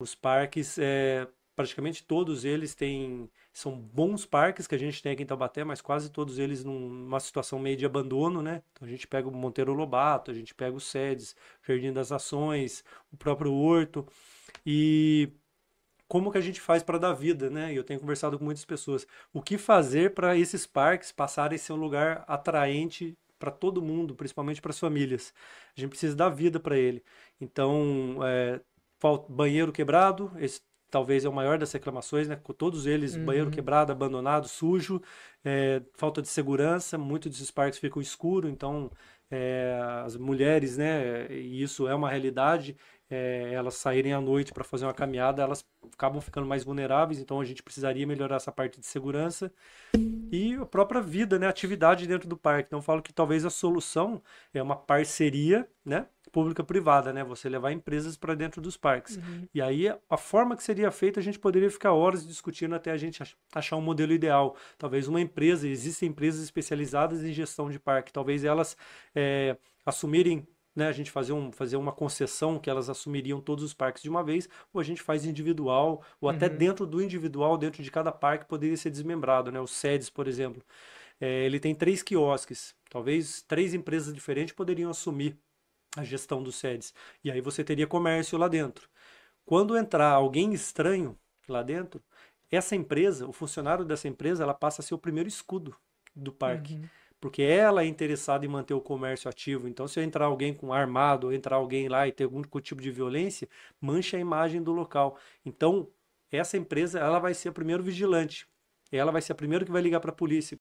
Os parques, é, praticamente todos eles têm, são bons parques que a gente tem aqui em Taubaté, mas quase todos eles numa situação meio de abandono, né? Então a gente pega o Monteiro Lobato, a gente pega o SEDES, Jardim das Ações, o próprio Horto. E como que a gente faz para dar vida, né? E eu tenho conversado com muitas pessoas. O que fazer para esses parques passarem a ser um lugar atraente para todo mundo, principalmente para as famílias. A gente precisa dar vida para ele. Então, é, banheiro quebrado, esse talvez é o maior das reclamações, né? Com todos eles, uhum. banheiro quebrado, abandonado, sujo, é, falta de segurança, muitos desses parques ficam escuros, então é, as mulheres, né? E isso é uma realidade. É, elas saírem à noite para fazer uma caminhada, elas acabam ficando mais vulneráveis, então a gente precisaria melhorar essa parte de segurança e a própria vida, né, atividade dentro do parque. Então eu falo que talvez a solução é uma parceria, né, pública-privada, né? Você levar empresas para dentro dos parques. Uhum. E aí a forma que seria feita, a gente poderia ficar horas discutindo até a gente achar um modelo ideal. Talvez uma empresa, existem empresas especializadas em gestão de parque, talvez elas é, assumirem né, a gente fazer, um, fazer uma concessão que elas assumiriam todos os parques de uma vez, ou a gente faz individual, ou até uhum. dentro do individual, dentro de cada parque, poderia ser desmembrado, né? O SEDES, por exemplo. É, ele tem três quiosques. Talvez três empresas diferentes poderiam assumir a gestão dos sedes. E aí você teria comércio lá dentro. Quando entrar alguém estranho lá dentro, essa empresa, o funcionário dessa empresa, ela passa a ser o primeiro escudo do parque. Uhum. Porque ela é interessada em manter o comércio ativo. Então, se entrar alguém com armado, ou entrar alguém lá e ter algum tipo de violência, mancha a imagem do local. Então, essa empresa, ela vai ser o primeiro vigilante. Ela vai ser a primeira que vai ligar para a polícia,